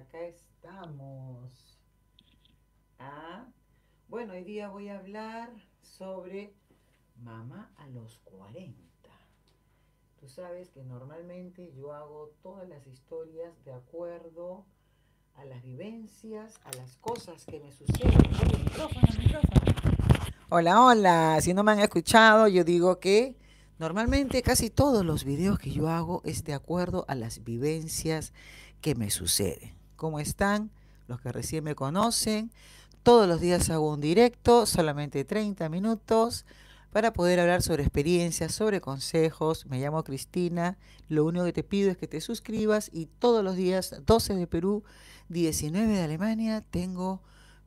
acá estamos. Ah, bueno, hoy día voy a hablar sobre mamá a los 40. Tú sabes que normalmente yo hago todas las historias de acuerdo a las vivencias, a las cosas que me suceden. Hola, hola. Si no me han escuchado, yo digo que normalmente casi todos los videos que yo hago es de acuerdo a las vivencias que me suceden. ¿Cómo están? Los que recién me conocen. Todos los días hago un directo, solamente 30 minutos, para poder hablar sobre experiencias, sobre consejos. Me llamo Cristina. Lo único que te pido es que te suscribas y todos los días, 12 de Perú, 19 de Alemania, tengo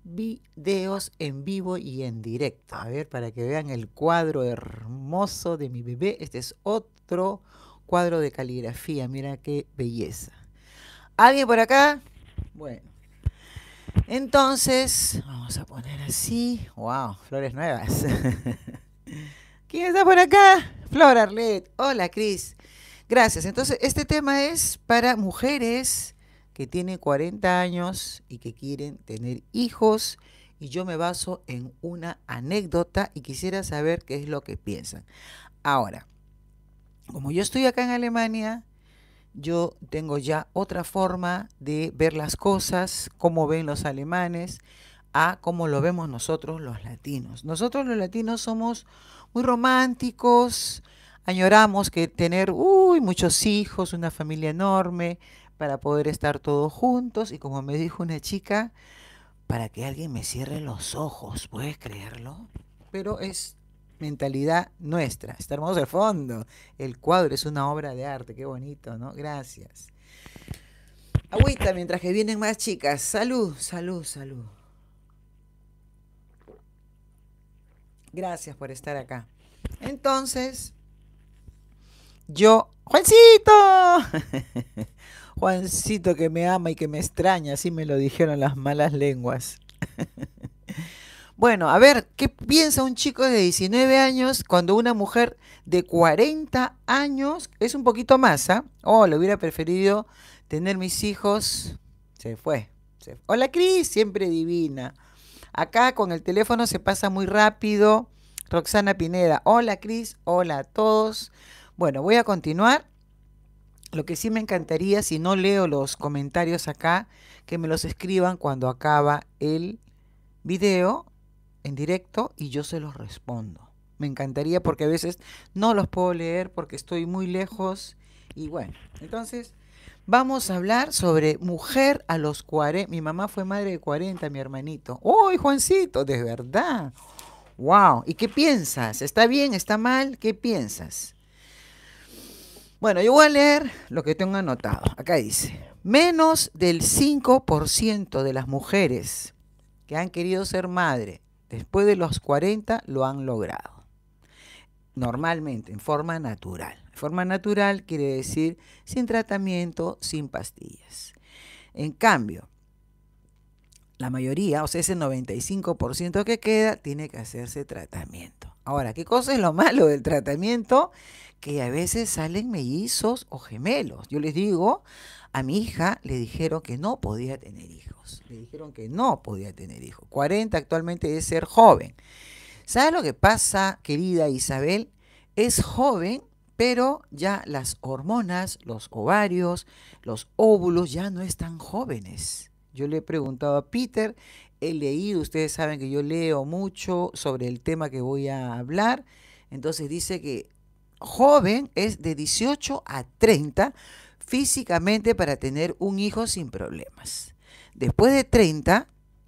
videos en vivo y en directo. A ver, para que vean el cuadro hermoso de mi bebé. Este es otro cuadro de caligrafía. Mira qué belleza. ¿Alguien por acá? Bueno. Entonces, vamos a poner así. ¡Wow! Flores nuevas. ¿Quién está por acá? Flor Arlet. Hola, Cris. Gracias. Entonces, este tema es para mujeres que tienen 40 años y que quieren tener hijos. Y yo me baso en una anécdota y quisiera saber qué es lo que piensan. Ahora, como yo estoy acá en Alemania, yo tengo ya otra forma de ver las cosas, como ven los alemanes, a como lo vemos nosotros los latinos. Nosotros los latinos somos muy románticos, añoramos que tener uy, muchos hijos, una familia enorme, para poder estar todos juntos. Y como me dijo una chica, para que alguien me cierre los ojos, ¿puedes creerlo? Pero es mentalidad nuestra. Está hermoso el fondo. El cuadro es una obra de arte. Qué bonito, ¿no? Gracias. Agüita, mientras que vienen más chicas. Salud, salud, salud. Gracias por estar acá. Entonces, yo, Juancito, Juancito que me ama y que me extraña, así me lo dijeron las malas lenguas. Bueno, a ver, ¿qué piensa un chico de 19 años cuando una mujer de 40 años es un poquito más, ¿ah? Oh, le hubiera preferido tener mis hijos. Se fue. Se fue. Hola, Cris, siempre divina. Acá con el teléfono se pasa muy rápido. Roxana Pineda, hola Cris, hola a todos. Bueno, voy a continuar. Lo que sí me encantaría, si no leo los comentarios acá, que me los escriban cuando acaba el video en directo y yo se los respondo. Me encantaría porque a veces no los puedo leer porque estoy muy lejos y bueno, entonces vamos a hablar sobre mujer a los 40. Mi mamá fue madre de 40, mi hermanito. ¡Uy, Juancito! De verdad. ¡Wow! ¿Y qué piensas? ¿Está bien? ¿Está mal? ¿Qué piensas? Bueno, yo voy a leer lo que tengo anotado. Acá dice, menos del 5% de las mujeres que han querido ser madre Después de los 40 lo han logrado. Normalmente, en forma natural. Forma natural quiere decir sin tratamiento, sin pastillas. En cambio, la mayoría, o sea, ese 95% que queda, tiene que hacerse tratamiento. Ahora, ¿qué cosa es lo malo del tratamiento? Que a veces salen mellizos o gemelos. Yo les digo a mi hija le dijeron que no podía tener hijos. Le dijeron que no podía tener hijos. 40 actualmente es ser joven. ¿Sabes lo que pasa, querida Isabel? Es joven, pero ya las hormonas, los ovarios, los óvulos ya no están jóvenes. Yo le he preguntado a Peter, he leído, ustedes saben que yo leo mucho sobre el tema que voy a hablar. Entonces dice que joven es de 18 a 30, físicamente para tener un hijo sin problemas. Después de 30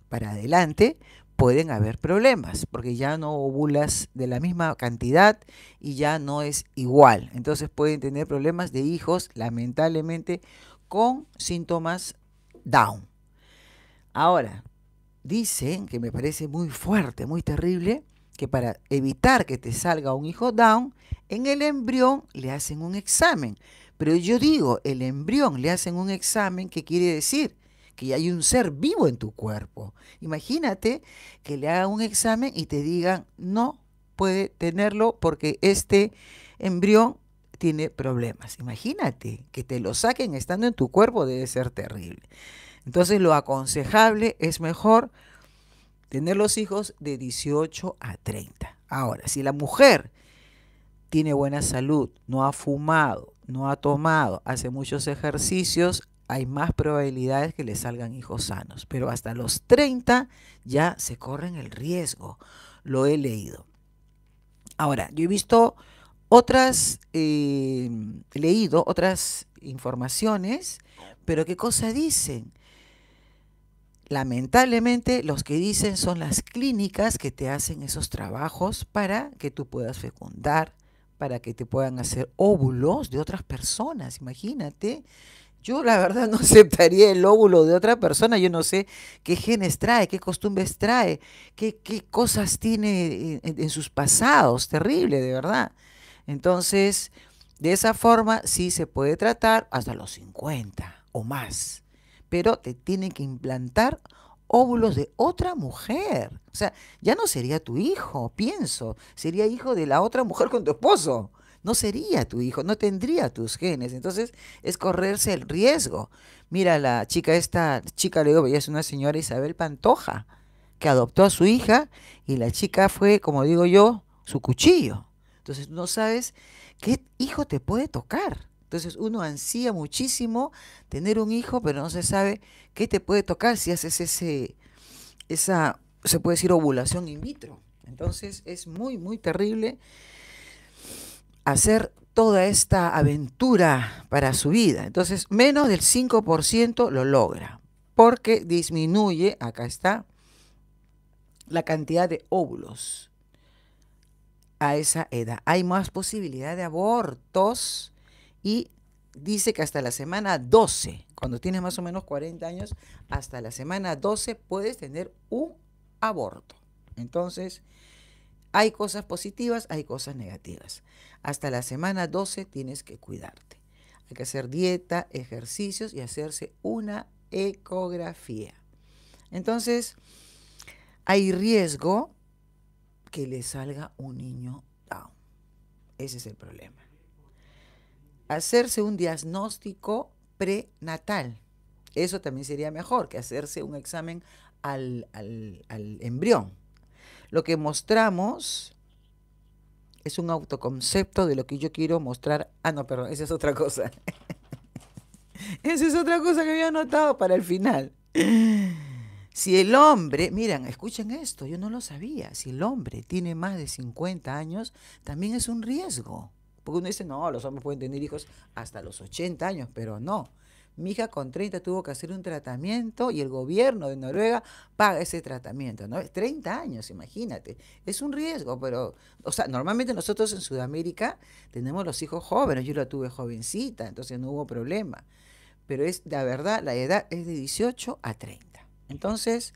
para adelante pueden haber problemas porque ya no ovulas de la misma cantidad y ya no es igual. Entonces pueden tener problemas de hijos lamentablemente con síntomas Down. Ahora, dicen que me parece muy fuerte, muy terrible, que para evitar que te salga un hijo Down, en el embrión le hacen un examen pero yo digo, el embrión le hacen un examen que quiere decir que hay un ser vivo en tu cuerpo. Imagínate que le hagan un examen y te digan, no puede tenerlo porque este embrión tiene problemas. Imagínate que te lo saquen estando en tu cuerpo debe ser terrible. Entonces lo aconsejable es mejor tener los hijos de 18 a 30. Ahora, si la mujer tiene buena salud, no ha fumado, no ha tomado, hace muchos ejercicios, hay más probabilidades que le salgan hijos sanos. Pero hasta los 30 ya se corren el riesgo. Lo he leído. Ahora, yo he visto otras, eh, leído otras informaciones, pero ¿qué cosa dicen? Lamentablemente, los que dicen son las clínicas que te hacen esos trabajos para que tú puedas fecundar, para que te puedan hacer óvulos de otras personas, imagínate. Yo la verdad no aceptaría el óvulo de otra persona, yo no sé qué genes trae, qué costumbres trae, qué, cosas tiene en, sus pasados, terrible, de verdad. Entonces, de esa forma sí se puede tratar hasta los 50 o más, pero te tienen que implantar óvulos de otra mujer. O sea, ya no sería tu hijo, pienso, sería hijo de la otra mujer con tu esposo. No sería tu hijo, no tendría tus genes. Entonces es correrse el riesgo. Mira, la chica esta, chica le digo, es una señora Isabel Pantoja, que adoptó a su hija y la chica fue, como digo yo, su cuchillo. Entonces no sabes qué hijo te puede tocar. Entonces uno ansía muchísimo tener un hijo, pero no se sabe qué te puede tocar si haces ese, esa, se puede decir, ovulación in vitro. Entonces es muy, muy terrible hacer toda esta aventura para su vida. Entonces, menos del 5% lo logra, porque disminuye, acá está, la cantidad de óvulos a esa edad. Hay más posibilidad de abortos y dice que hasta la semana 12, cuando tienes más o menos 40 años, hasta la semana 12 puedes tener un aborto. Entonces, hay cosas positivas, hay cosas negativas. Hasta la semana 12 tienes que cuidarte. Hay que hacer dieta, ejercicios y hacerse una ecografía. Entonces, hay riesgo que le salga un niño down. Ese es el problema hacerse un diagnóstico prenatal. Eso también sería mejor que hacerse un examen al, embrión. Lo que mostramos es un autoconcepto de lo que yo quiero mostrar. Ah, no, perdón, esa es otra cosa. esa es otra cosa que había anotado para el final. Si el hombre, miren, escuchen esto, yo no lo sabía, si el hombre tiene más de 50 años, también es un riesgo. Porque uno dice, no, los hombres pueden tener hijos hasta los 80 años, pero no. Mi hija con 30 tuvo que hacer un tratamiento y el gobierno de Noruega paga ese tratamiento, ¿no? 30 años, imagínate. Es un riesgo, pero, o sea, normalmente nosotros en Sudamérica tenemos los hijos jóvenes, yo la tuve jovencita, entonces no hubo problema. Pero es, la verdad, la edad es de 18 a 30. Entonces,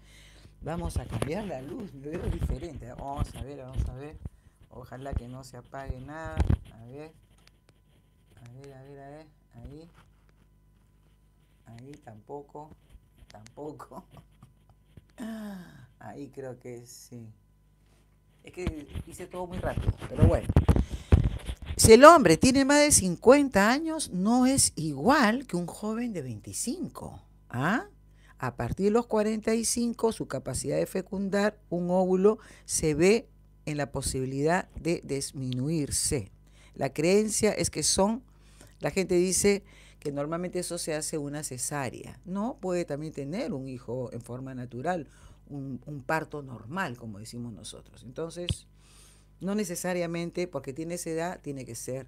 vamos a cambiar la luz, me veo diferente. Vamos a ver, vamos a ver. Ojalá que no se apague nada. A ver. A ver, a ver, a ver. Ahí. Ahí tampoco. Tampoco. Ahí creo que sí. Es que hice todo muy rápido, pero bueno. Si el hombre tiene más de 50 años, no es igual que un joven de 25. ¿Ah? A partir de los 45, su capacidad de fecundar un óvulo se ve en la posibilidad de disminuirse. La creencia es que son, la gente dice que normalmente eso se hace una cesárea. No, puede también tener un hijo en forma natural, un, parto normal, como decimos nosotros. Entonces, no necesariamente porque tiene esa edad, tiene que ser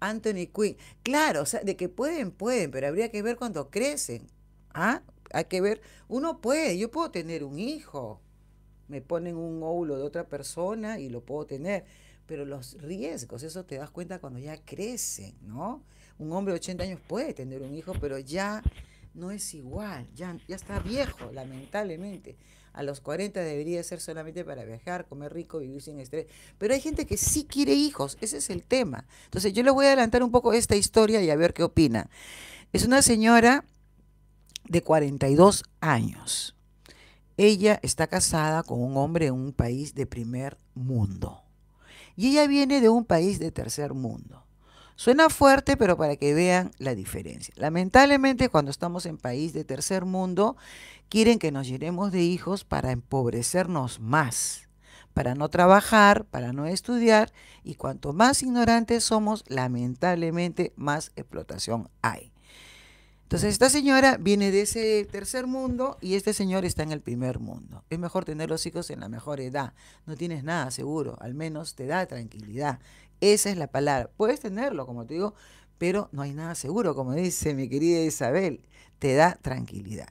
Anthony Quinn. Claro, o sea, de que pueden, pueden, pero habría que ver cuando crecen. Ah, hay que ver, uno puede, yo puedo tener un hijo me ponen un óvulo de otra persona y lo puedo tener. Pero los riesgos, eso te das cuenta cuando ya crecen, ¿no? Un hombre de 80 años puede tener un hijo, pero ya no es igual, ya, ya está viejo, lamentablemente. A los 40 debería ser solamente para viajar, comer rico, vivir sin estrés. Pero hay gente que sí quiere hijos, ese es el tema. Entonces yo le voy a adelantar un poco esta historia y a ver qué opina. Es una señora de 42 años. Ella está casada con un hombre en un país de primer mundo. Y ella viene de un país de tercer mundo. Suena fuerte, pero para que vean la diferencia. Lamentablemente, cuando estamos en país de tercer mundo, quieren que nos llenemos de hijos para empobrecernos más, para no trabajar, para no estudiar, y cuanto más ignorantes somos, lamentablemente más explotación hay. Entonces, esta señora viene de ese tercer mundo y este señor está en el primer mundo. Es mejor tener los hijos en la mejor edad. No tienes nada seguro, al menos te da tranquilidad. Esa es la palabra. Puedes tenerlo, como te digo, pero no hay nada seguro, como dice mi querida Isabel. Te da tranquilidad.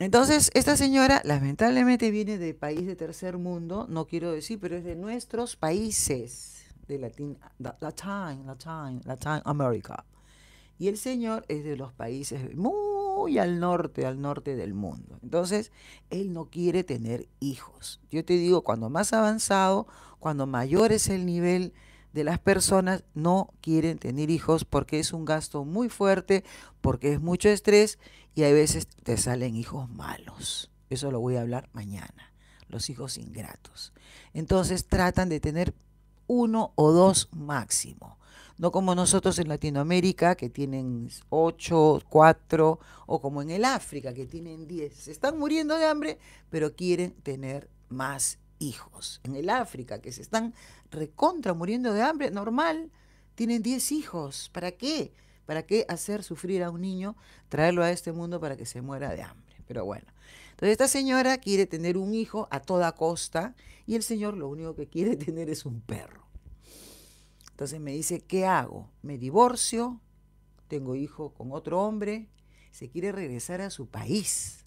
Entonces, esta señora lamentablemente viene de país de tercer mundo, no quiero decir, pero es de nuestros países, de Latin, Latin, Latin, Latin America. Y el señor es de los países muy al norte, al norte del mundo. Entonces, él no quiere tener hijos. Yo te digo, cuando más avanzado, cuando mayor es el nivel de las personas, no quieren tener hijos porque es un gasto muy fuerte, porque es mucho estrés y a veces te salen hijos malos. Eso lo voy a hablar mañana, los hijos ingratos. Entonces tratan de tener uno o dos máximo no como nosotros en Latinoamérica, que tienen 8, 4, o como en el África, que tienen 10. Se están muriendo de hambre, pero quieren tener más hijos. En el África, que se están recontra muriendo de hambre, normal, tienen 10 hijos. ¿Para qué? ¿Para qué hacer sufrir a un niño, traerlo a este mundo para que se muera de hambre? Pero bueno. Entonces esta señora quiere tener un hijo a toda costa y el señor lo único que quiere tener es un perro. Entonces me dice, ¿qué hago? ¿Me divorcio? ¿Tengo hijo con otro hombre? Se quiere regresar a su país.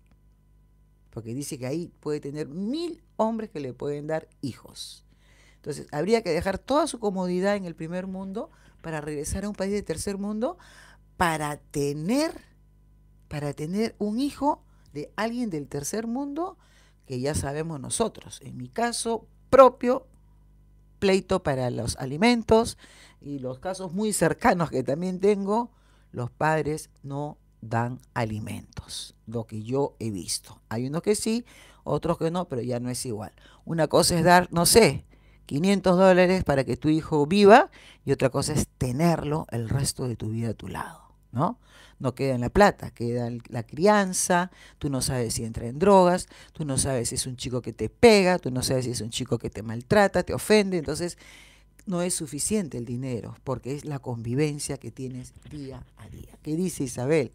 Porque dice que ahí puede tener mil hombres que le pueden dar hijos. Entonces, habría que dejar toda su comodidad en el primer mundo para regresar a un país de tercer mundo para tener, para tener un hijo de alguien del tercer mundo que ya sabemos nosotros. En mi caso propio, pleito para los alimentos y los casos muy cercanos que también tengo, los padres no dan alimentos, lo que yo he visto. Hay unos que sí, otros que no, pero ya no es igual. Una cosa es dar, no sé, 500 dólares para que tu hijo viva y otra cosa es tenerlo el resto de tu vida a tu lado. ¿no? No queda en la plata, queda la crianza, tú no sabes si entra en drogas, tú no sabes si es un chico que te pega, tú no sabes si es un chico que te maltrata, te ofende, entonces no es suficiente el dinero, porque es la convivencia que tienes día a día. ¿Qué dice Isabel?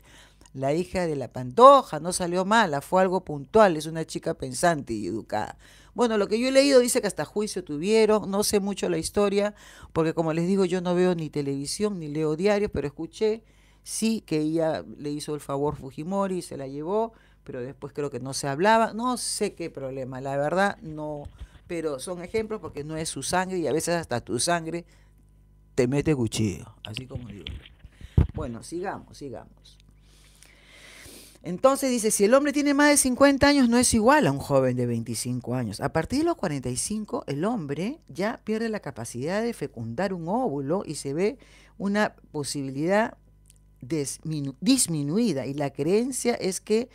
La hija de la pantoja no salió mala, fue algo puntual, es una chica pensante y educada. Bueno, lo que yo he leído dice que hasta juicio tuvieron, no sé mucho la historia, porque como les digo, yo no veo ni televisión ni leo diarios, pero escuché sí que ella le hizo el favor Fujimori, se la llevó, pero después creo que no se hablaba, no sé qué problema, la verdad no, pero son ejemplos porque no es su sangre y a veces hasta tu sangre te mete cuchillo, así como digo. Bueno, sigamos, sigamos. Entonces dice, si el hombre tiene más de 50 años, no es igual a un joven de 25 años. A partir de los 45, el hombre ya pierde la capacidad de fecundar un óvulo y se ve una posibilidad disminuida y la creencia es que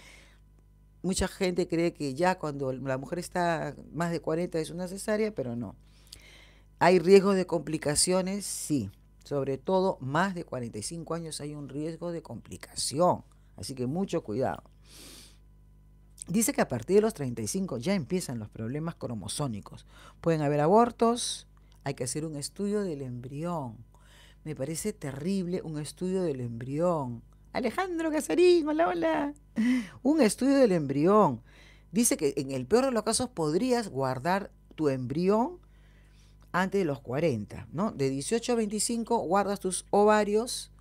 mucha gente cree que ya cuando la mujer está más de 40 es una cesárea, pero no. ¿Hay riesgo de complicaciones? Sí. Sobre todo, más de 45 años hay un riesgo de complicación. Así que mucho cuidado. Dice que a partir de los 35 ya empiezan los problemas cromosónicos. Pueden haber abortos, hay que hacer un estudio del embrión me parece terrible un estudio del embrión. Alejandro Casarín, hola, hola. Un estudio del embrión. Dice que en el peor de los casos podrías guardar tu embrión antes de los 40, ¿no? De 18 a 25 guardas tus ovarios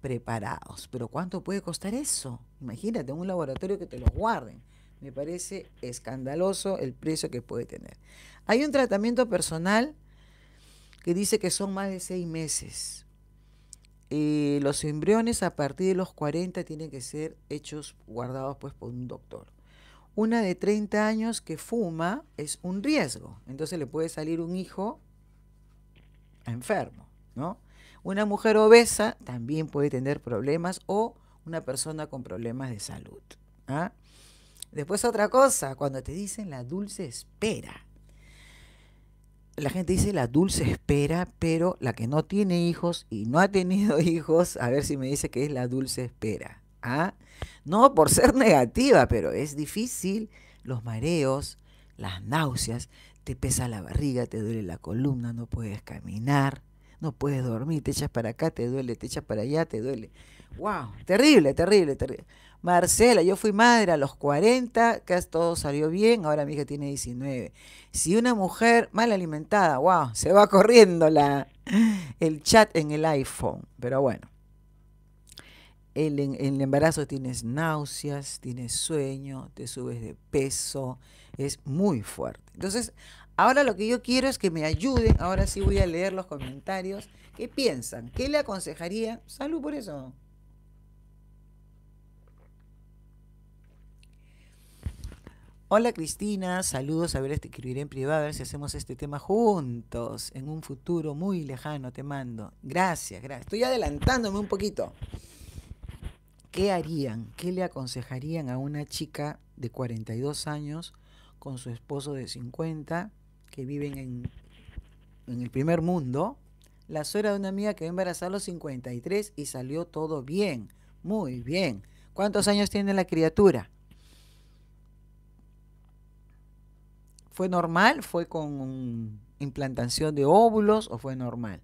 preparados. Pero ¿cuánto puede costar eso? Imagínate, un laboratorio que te los guarden. Me parece escandaloso el precio que puede tener. Hay un tratamiento personal que dice que son más de seis meses. Eh, los embriones a partir de los 40 tienen que ser hechos, guardados pues por un doctor. Una de 30 años que fuma es un riesgo, entonces le puede salir un hijo enfermo, ¿no? Una mujer obesa también puede tener problemas o una persona con problemas de salud. ¿ah? Después otra cosa, cuando te dicen la dulce espera la gente dice la dulce espera, pero la que no tiene hijos y no ha tenido hijos, a ver si me dice que es la dulce espera. ¿ah? No por ser negativa, pero es difícil los mareos, las náuseas, te pesa la barriga, te duele la columna, no puedes caminar, no puedes dormir, te echas para acá, te duele, te echas para allá, te duele. ¡Wow! Terrible, terrible, terrible. Marcela, yo fui madre a los 40, que todo salió bien, ahora mi hija tiene 19. Si una mujer mal alimentada, wow, se va corriendo la, el chat en el iPhone, pero bueno. El, en el embarazo tienes náuseas, tienes sueño, te subes de peso, es muy fuerte. Entonces, ahora lo que yo quiero es que me ayuden, ahora sí voy a leer los comentarios, ¿qué piensan? ¿Qué le aconsejaría? Salud por eso. Hola Cristina, saludos, a ver, te este, escribiré en privado, a ver si hacemos este tema juntos, en un futuro muy lejano, te mando. Gracias, gracias. Estoy adelantándome un poquito. ¿Qué harían? ¿Qué le aconsejarían a una chica de 42 años con su esposo de 50 que viven en, en el primer mundo? La suegra de una amiga que embarazar a los 53 y salió todo bien, muy bien. ¿Cuántos años tiene la criatura? ¿Fue normal? ¿Fue con implantación de óvulos o fue normal?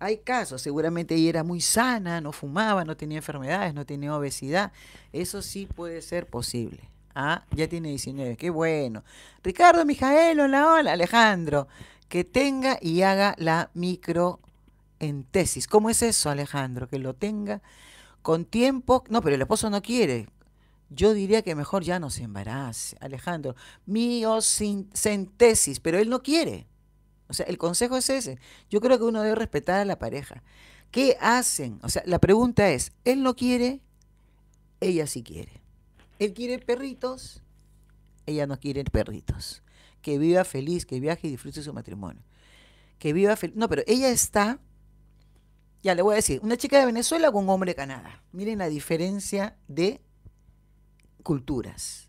Hay casos, seguramente ella era muy sana, no fumaba, no tenía enfermedades, no tenía obesidad. Eso sí puede ser posible. Ah, ya tiene 19, qué bueno. Ricardo, Mijael, hola, hola, Alejandro. Que tenga y haga la microentesis. ¿Cómo es eso, Alejandro? Que lo tenga con tiempo. No, pero el esposo no quiere. Yo diría que mejor ya no se embarace, Alejandro. mío sin tesis, pero él no quiere. O sea, el consejo es ese. Yo creo que uno debe respetar a la pareja. ¿Qué hacen? O sea, la pregunta es, él no quiere, ella sí quiere. Él quiere perritos, ella no quiere perritos. Que viva feliz, que viaje y disfrute su matrimonio. Que viva feliz. No, pero ella está ya le voy a decir, una chica de Venezuela con un hombre de Canadá. Miren la diferencia de culturas.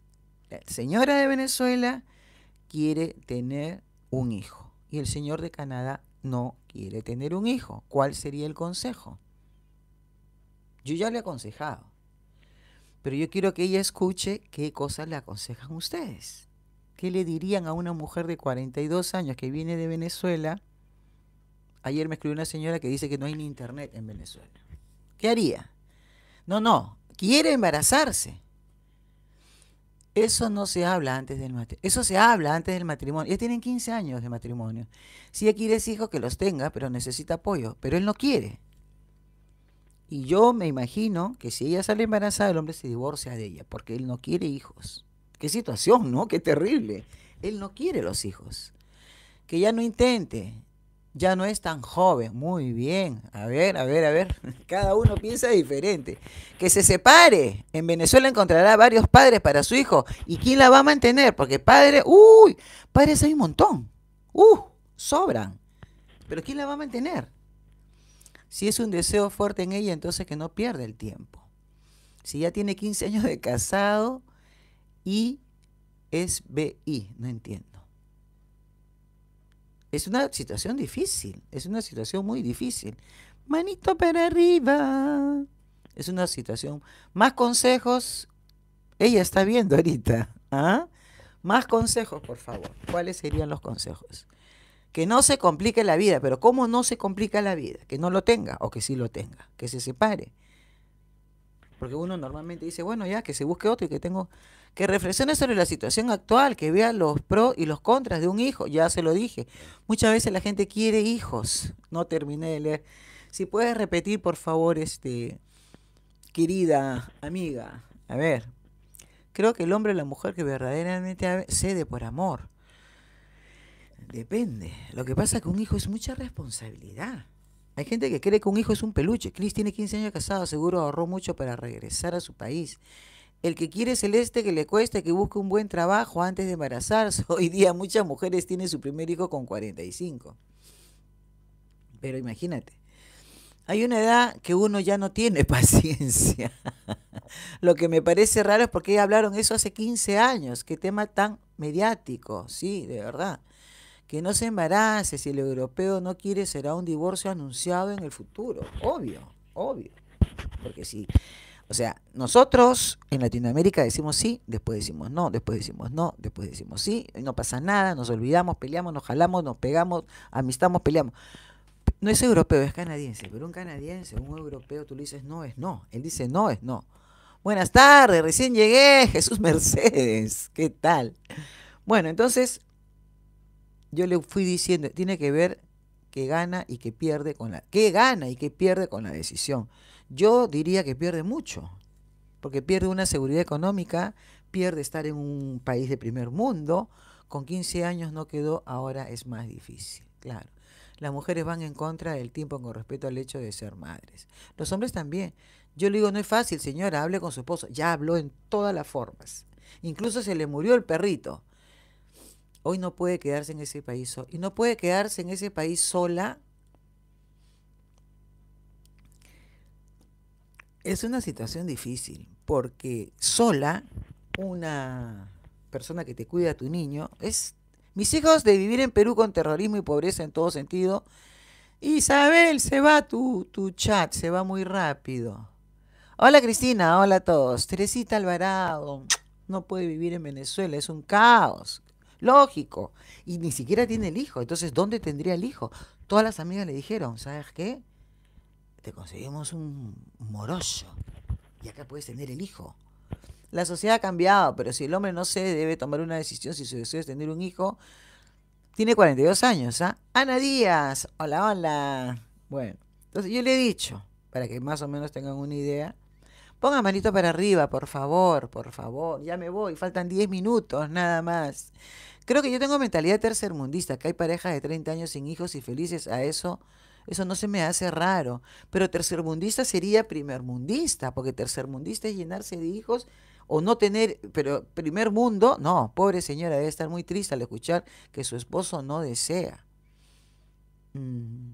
La señora de Venezuela quiere tener un hijo y el señor de Canadá no quiere tener un hijo. ¿Cuál sería el consejo? Yo ya le he aconsejado, pero yo quiero que ella escuche qué cosas le aconsejan ustedes. ¿Qué le dirían a una mujer de 42 años que viene de Venezuela? Ayer me escribió una señora que dice que no hay ni internet en Venezuela. ¿Qué haría? No, no, quiere embarazarse. Eso no se habla antes del matrimonio. Eso se habla antes del matrimonio. Ellos tienen 15 años de matrimonio. Si ella quiere hijos, que los tenga, pero necesita apoyo. Pero él no quiere. Y yo me imagino que si ella sale embarazada, el hombre se divorcia de ella, porque él no quiere hijos. Qué situación, ¿no? Qué terrible. Él no quiere los hijos. Que ya no intente ya no es tan joven. Muy bien. A ver, a ver, a ver. Cada uno piensa diferente. Que se separe. En Venezuela encontrará varios padres para su hijo. ¿Y quién la va a mantener? Porque padres, uy, padres hay un montón. Uh, sobran. Pero ¿quién la va a mantener? Si es un deseo fuerte en ella, entonces que no pierda el tiempo. Si ya tiene 15 años de casado y es BI, no entiendo. Es una situación difícil, es una situación muy difícil. Manito para arriba. Es una situación. Más consejos. Ella está viendo ahorita. ¿ah? Más consejos, por favor. ¿Cuáles serían los consejos? Que no se complique la vida, pero ¿cómo no se complica la vida? Que no lo tenga o que sí lo tenga, que se separe. Porque uno normalmente dice, bueno, ya, que se busque otro y que tengo que reflexione sobre la situación actual, que vea los pros y los contras de un hijo, ya se lo dije. Muchas veces la gente quiere hijos, no terminé de leer. Si puedes repetir, por favor, este, querida amiga, a ver, creo que el hombre o la mujer que verdaderamente cede por amor. Depende. Lo que pasa es que un hijo es mucha responsabilidad. Hay gente que cree que un hijo es un peluche. Chris tiene 15 años casado, seguro ahorró mucho para regresar a su país. El que quiere celeste que le cueste que busque un buen trabajo antes de embarazarse. Hoy día muchas mujeres tienen su primer hijo con 45. Pero imagínate, hay una edad que uno ya no tiene paciencia. Lo que me parece raro es porque hablaron eso hace 15 años. Qué tema tan mediático, sí, de verdad. Que no se embarace si el europeo no quiere será un divorcio anunciado en el futuro. Obvio, obvio. Porque si o sea, nosotros en Latinoamérica decimos sí, después decimos no, después decimos no, después decimos sí, no pasa nada, nos olvidamos, peleamos, nos jalamos, nos pegamos, amistamos, peleamos. No es europeo, es canadiense, pero un canadiense, un europeo, tú le dices no es no, él dice no es no. Buenas tardes, recién llegué, Jesús Mercedes, ¿qué tal? Bueno, entonces yo le fui diciendo, tiene que ver qué gana y qué pierde con la, gana y pierde con la decisión. Yo diría que pierde mucho, porque pierde una seguridad económica, pierde estar en un país de primer mundo. Con 15 años no quedó, ahora es más difícil, claro. Las mujeres van en contra del tiempo con respecto al hecho de ser madres. Los hombres también. Yo le digo, no es fácil, señora, hable con su esposo. Ya habló en todas las formas. Incluso se le murió el perrito. Hoy no puede quedarse en ese país y no puede quedarse en ese país sola es una situación difícil porque sola una persona que te cuida a tu niño es mis hijos de vivir en Perú con terrorismo y pobreza en todo sentido. Isabel, se va tu, chat, se va muy rápido. Hola Cristina, hola a todos. Teresita Alvarado no puede vivir en Venezuela, es un caos. Lógico. Y ni siquiera tiene el hijo. Entonces, ¿dónde tendría el hijo? Todas las amigas le dijeron, ¿sabes qué? te conseguimos un moroso y acá puedes tener el hijo. La sociedad ha cambiado, pero si el hombre no se debe tomar una decisión si su deseo es tener un hijo, tiene 42 años, ¿ah? Ana Díaz, hola, hola. Bueno, entonces yo le he dicho, para que más o menos tengan una idea, pongan manito para arriba, por favor, por favor, ya me voy, faltan 10 minutos nada más. Creo que yo tengo mentalidad tercermundista, que hay parejas de 30 años sin hijos y felices, a eso eso no se me hace raro. Pero tercermundista sería primermundista, porque tercermundista es llenarse de hijos o no tener, pero primer mundo, no, pobre señora, debe estar muy triste al escuchar que su esposo no desea. Mm.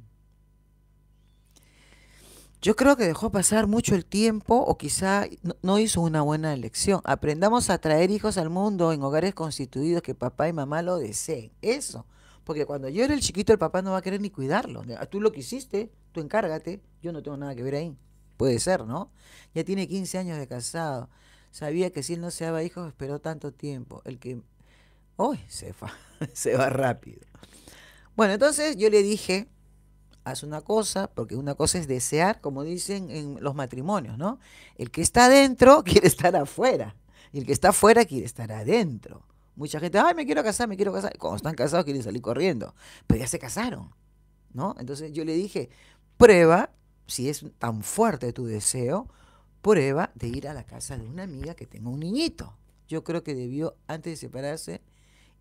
Yo creo que dejó pasar mucho el tiempo o quizá no hizo una buena elección. Aprendamos a traer hijos al mundo en hogares constituidos que papá y mamá lo deseen. Eso, porque cuando yo era el chiquito, el papá no va a querer ni cuidarlo. Tú lo quisiste, hiciste, tú encárgate, yo no tengo nada que ver ahí. Puede ser, ¿no? Ya tiene 15 años de casado. Sabía que si él no se daba hijos, esperó tanto tiempo. El que uy se, se va rápido. Bueno, entonces yo le dije, haz una cosa, porque una cosa es desear, como dicen en los matrimonios, ¿no? El que está adentro quiere estar afuera, y el que está afuera quiere estar adentro. Mucha gente, ay, me quiero casar, me quiero casar. Cuando están casados quieren salir corriendo, pero ya se casaron, ¿no? Entonces yo le dije, prueba, si es tan fuerte tu deseo, prueba de ir a la casa de una amiga que tenga un niñito. Yo creo que debió, antes de separarse,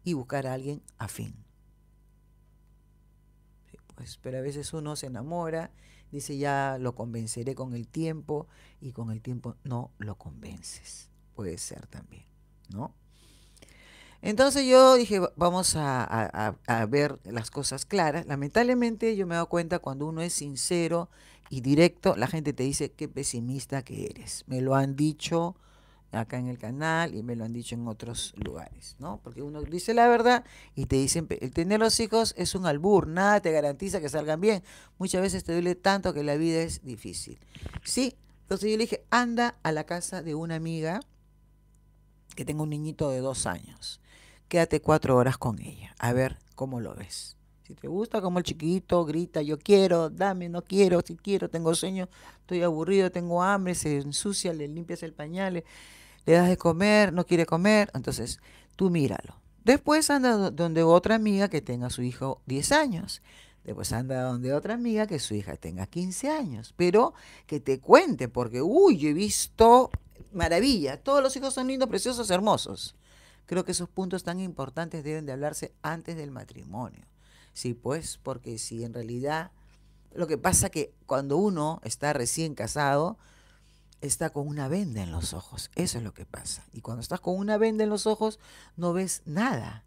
y buscar a alguien afín. Pues, pero a veces uno se enamora, dice ya lo convenceré con el tiempo, y con el tiempo no lo convences. Puede ser también, ¿no? Entonces yo dije, vamos a, ver las cosas claras. Lamentablemente yo me he dado cuenta cuando uno es sincero y directo, la gente te dice qué pesimista que eres. Me lo han dicho acá en el canal y me lo han dicho en otros lugares, ¿no? Porque uno dice la verdad y te dicen, el tener los hijos es un albur, nada te garantiza que salgan bien. Muchas veces te duele tanto que la vida es difícil. Sí, entonces yo le dije, anda a la casa de una amiga que tengo un niñito de dos años. Quédate cuatro horas con ella, a ver cómo lo ves. Si te gusta como el chiquito grita, yo quiero, dame, no quiero, si quiero, tengo sueño, estoy aburrido, tengo hambre, se ensucia, le limpias el pañal, le das de comer, no quiere comer, entonces tú míralo. Después anda donde otra amiga que tenga su hijo 10 años. Después anda donde otra amiga que su hija tenga 15 años. Pero que te cuente, porque, uy, yo he visto maravilla. Todos los hijos son lindos, preciosos, hermosos. Creo que esos puntos tan importantes deben de hablarse antes del matrimonio. Sí, pues, porque si en realidad lo que pasa que cuando uno está recién casado, está con una venda en los ojos. Eso es lo que pasa. Y cuando estás con una venda en los ojos, no ves nada.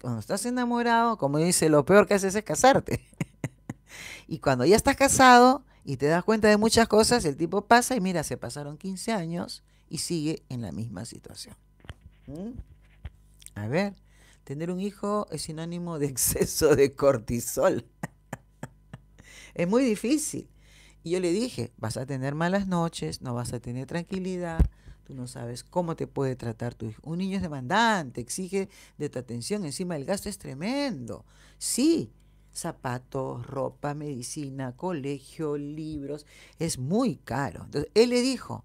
Cuando estás enamorado, como dice, lo peor que haces es casarte. y cuando ya estás casado y te das cuenta de muchas cosas, el tipo pasa y mira, se pasaron 15 años y sigue en la misma situación. ¿Mm? A ver, tener un hijo es sinónimo de exceso de cortisol. es muy difícil. Y yo le dije, vas a tener malas noches, no vas a tener tranquilidad, tú no sabes cómo te puede tratar tu hijo. Un niño es demandante, exige de tu atención, encima el gasto es tremendo. Sí, zapatos, ropa, medicina, colegio, libros, es muy caro. Entonces, él le dijo,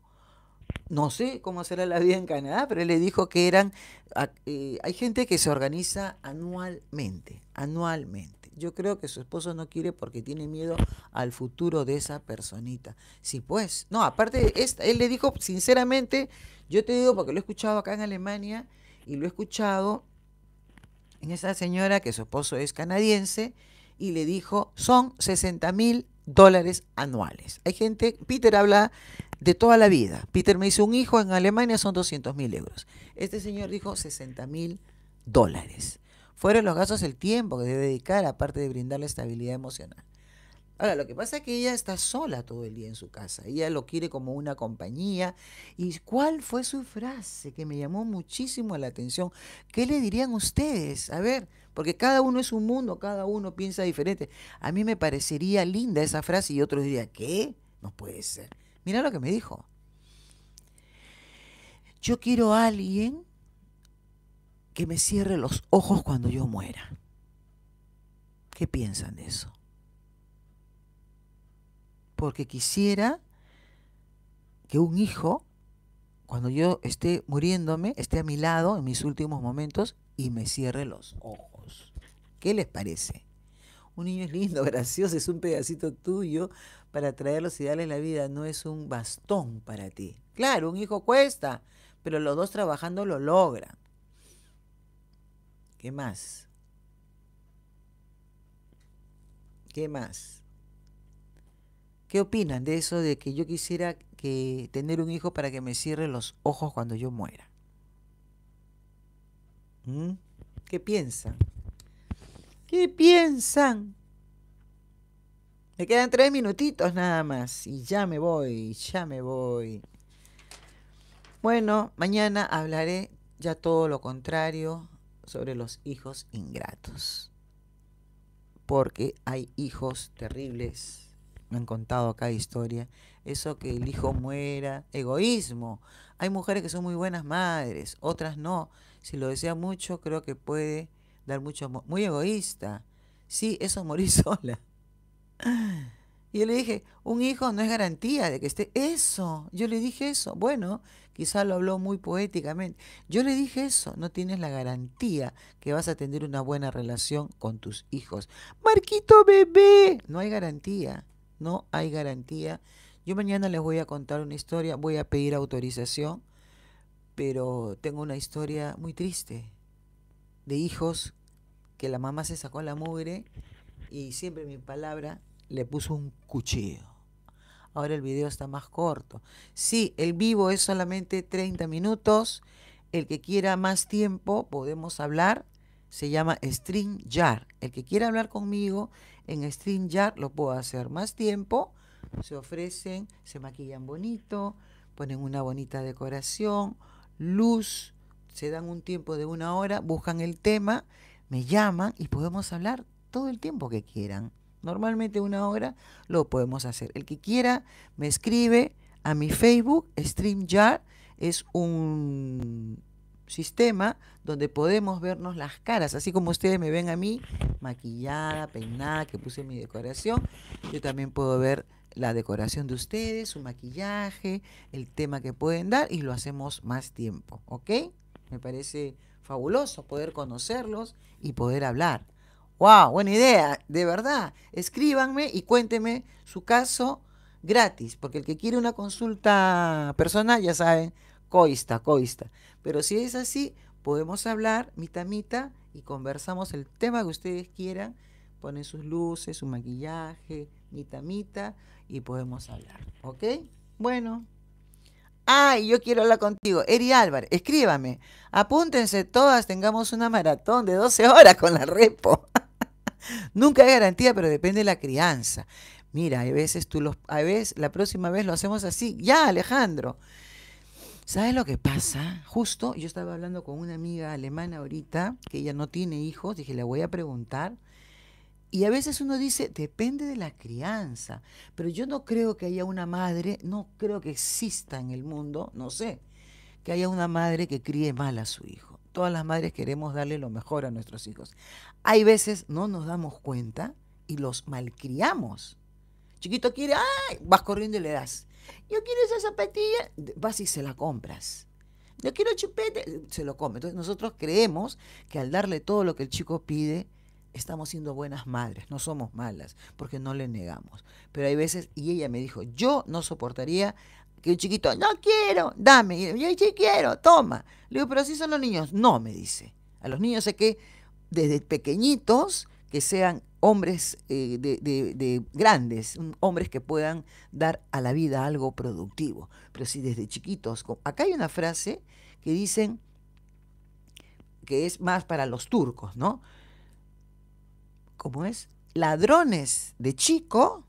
no sé cómo será la vida en Canadá, pero él le dijo que eran, eh, hay gente que se organiza anualmente, anualmente. Yo creo que su esposo no quiere porque tiene miedo al futuro de esa personita. Sí, pues, no, aparte, él le dijo, sinceramente, yo te digo porque lo he escuchado acá en Alemania y lo he escuchado en esa señora que su esposo es canadiense y le dijo, son 60 mil dólares anuales. Hay gente, Peter habla de toda la vida. Peter me hizo un hijo en Alemania son 200 mil euros. Este señor dijo 60 mil dólares. Fueron los gastos el tiempo que debe dedicar, aparte de brindarle estabilidad emocional. Ahora, lo que pasa es que ella está sola todo el día en su casa. Ella lo quiere como una compañía. ¿Y cuál fue su frase que me llamó muchísimo la atención? ¿Qué le dirían ustedes? A ver, porque cada uno es un mundo, cada uno piensa diferente. A mí me parecería linda esa frase y otros dirían, ¿qué? No puede ser. Mira lo que me dijo. Yo quiero a alguien que me cierre los ojos cuando yo muera. ¿Qué piensan de eso? Porque quisiera que un hijo, cuando yo esté muriéndome, esté a mi lado en mis últimos momentos y me cierre los ojos. ¿Qué les parece? Un niño es lindo, gracioso, es un pedacito tuyo para traer los ideales en la vida, no es un bastón para ti. Claro, un hijo cuesta, pero los dos trabajando lo logran. ¿Qué más? ¿Qué más? ¿Qué opinan de eso de que yo quisiera que tener un hijo para que me cierre los ojos cuando yo muera? ¿Mm? ¿Qué piensan? ¿Qué piensan? Me quedan tres minutitos nada más y ya me voy, ya me voy. Bueno, mañana hablaré ya todo lo contrario sobre los hijos ingratos. Porque hay hijos terribles. Me han contado acá historia. Eso que el hijo muera, egoísmo. Hay mujeres que son muy buenas madres, otras no. Si lo desea mucho, creo que puede dar mucho amor, muy egoísta. Sí, eso morí sola. Y yo le dije, un hijo no es garantía de que esté eso. Yo le dije eso. Bueno, quizá lo habló muy poéticamente. Yo le dije eso, no tienes la garantía que vas a tener una buena relación con tus hijos. Marquito bebé, no hay garantía, no hay garantía. Yo mañana les voy a contar una historia, voy a pedir autorización, pero tengo una historia muy triste de hijos que la mamá se sacó la mugre y siempre mi palabra le puso un cuchillo. Ahora el video está más corto. Sí, el vivo es solamente 30 minutos. El que quiera más tiempo, podemos hablar. Se llama String El que quiera hablar conmigo en StreamYard lo puedo hacer más tiempo. Se ofrecen, se maquillan bonito, ponen una bonita decoración, luz, se dan un tiempo de una hora, buscan el tema, me llaman y podemos hablar todo el tiempo que quieran. Normalmente una hora lo podemos hacer. El que quiera me escribe a mi Facebook, StreamYard, es un sistema donde podemos vernos las caras, así como ustedes me ven a mí maquillada, peinada, que puse mi decoración, yo también puedo ver la decoración de ustedes, su maquillaje, el tema que pueden dar y lo hacemos más tiempo, ¿ok? Me parece fabuloso poder conocerlos y poder hablar. ¡Wow! Buena idea, de verdad. Escríbanme y cuéntenme su caso gratis, porque el que quiere una consulta personal, ya saben, coista, coista. Pero si es así, podemos hablar mitamita y conversamos el tema que ustedes quieran. Ponen sus luces, su maquillaje, mitamita, y podemos hablar. ¿Ok? Bueno. Ay, yo quiero hablar contigo. Eri Álvarez, escríbame. Apúntense todas, tengamos una maratón de 12 horas con la repo. Nunca hay garantía, pero depende de la crianza. Mira, a veces tú los, a veces la próxima vez lo hacemos así. Ya, Alejandro. ¿Sabes lo que pasa? Justo yo estaba hablando con una amiga alemana ahorita, que ella no tiene hijos, dije, le voy a preguntar y a veces uno dice, depende de la crianza, pero yo no creo que haya una madre, no creo que exista en el mundo, no sé, que haya una madre que críe mal a su hijo. Todas las madres queremos darle lo mejor a nuestros hijos. Hay veces no nos damos cuenta y los malcriamos. Chiquito quiere, ¡ay! Vas corriendo y le das. Yo quiero esa zapatilla, vas y se la compras. Yo quiero chupete, se lo come. Entonces nosotros creemos que al darle todo lo que el chico pide, estamos siendo buenas madres, no somos malas, porque no le negamos. Pero hay veces, y ella me dijo, yo no soportaría que un chiquito, no quiero, dame, yo sí quiero, toma. Le digo, pero así son los niños. No, me dice. A los niños sé que desde pequeñitos, que sean hombres eh, de, grandes, hombres que puedan dar a la vida algo productivo. Pero si desde chiquitos, acá hay una frase que dicen que es más para los turcos, ¿no? ¿cómo es? Ladrones de chico,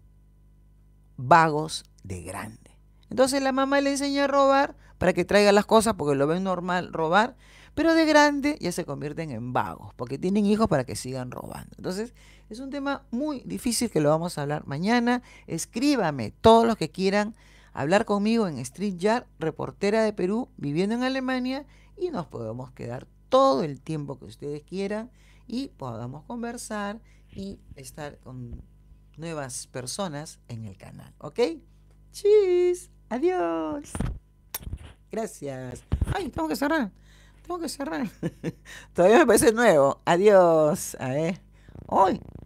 vagos de grande. Entonces la mamá le enseña a robar para que traiga las cosas porque lo ven normal robar, pero de grande ya se convierten en vagos porque tienen hijos para que sigan robando. Entonces es un tema muy difícil que lo vamos a hablar mañana. Escríbame todos los que quieran hablar conmigo en Street Yard, reportera de Perú, viviendo en Alemania, y nos podemos quedar todo el tiempo que ustedes quieran y podamos conversar y estar con nuevas personas en el canal, ¿ok? ¡Chis! ¡Adiós! Gracias. ¡Ay, tengo que cerrar! Tengo que cerrar. Todavía me parece nuevo. Adiós. A ver. ¡Ay!